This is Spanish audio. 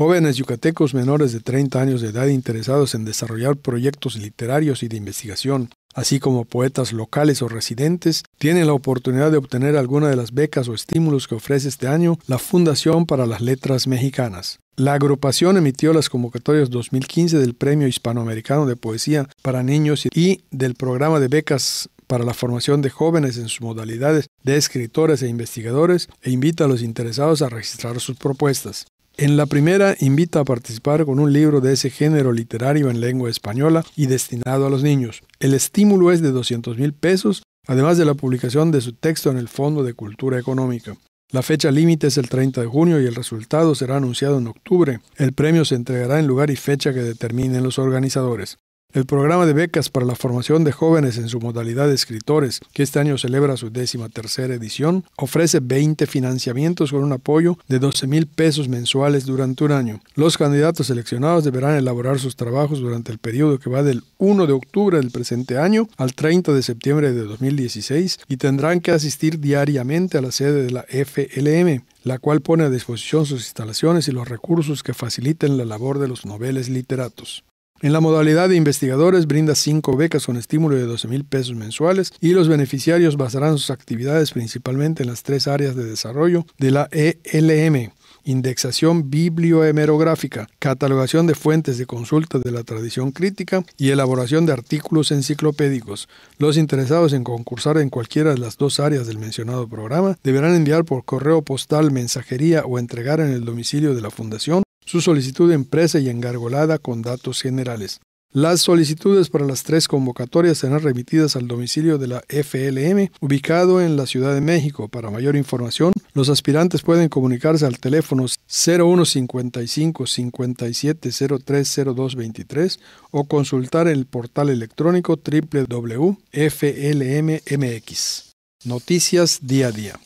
Jóvenes yucatecos menores de 30 años de edad interesados en desarrollar proyectos literarios y de investigación, así como poetas locales o residentes, tienen la oportunidad de obtener alguna de las becas o estímulos que ofrece este año la Fundación para las Letras Mexicanas. La agrupación emitió las convocatorias 2015 del Premio Hispanoamericano de Poesía para Niños y del Programa de Becas para la formación de jóvenes en sus modalidades de escritores e investigadores e invita a los interesados a registrar sus propuestas. En la primera invita a participar con un libro de ese género literario en lengua española y destinado a los niños. El estímulo es de 200 mil pesos, además de la publicación de su texto en el Fondo de Cultura Económica. La fecha límite es el 30 de junio y el resultado será anunciado en octubre. El premio se entregará en lugar y fecha que determinen los organizadores. El programa de becas para la formación de jóvenes en su modalidad de escritores, que este año celebra su décima tercera edición, ofrece 20 financiamientos con un apoyo de 12 mil pesos mensuales durante un año. Los candidatos seleccionados deberán elaborar sus trabajos durante el periodo que va del 1 de octubre del presente año al 30 de septiembre de 2016 y tendrán que asistir diariamente a la sede de la FLM la cual pone a disposición sus instalaciones y los recursos que faciliten la labor de los noveles literatos. En la modalidad de investigadores brinda cinco becas con estímulo de 12 mil pesos mensuales y los beneficiarios basarán sus actividades principalmente en las tres áreas de desarrollo de la ELM, indexación bibliohemerográfica, catalogación de fuentes de consulta de la tradición crítica y elaboración de artículos enciclopédicos. Los interesados en concursar en cualquiera de las dos áreas del mencionado programa deberán enviar por correo postal, mensajería o entregar en el domicilio de la Fundación su solicitud impresa empresa y engargolada con datos generales. Las solicitudes para las tres convocatorias serán remitidas al domicilio de la FLM, ubicado en la Ciudad de México. Para mayor información, los aspirantes pueden comunicarse al teléfono 0155 57030223 o consultar el portal electrónico www.flmmx. Noticias día a día.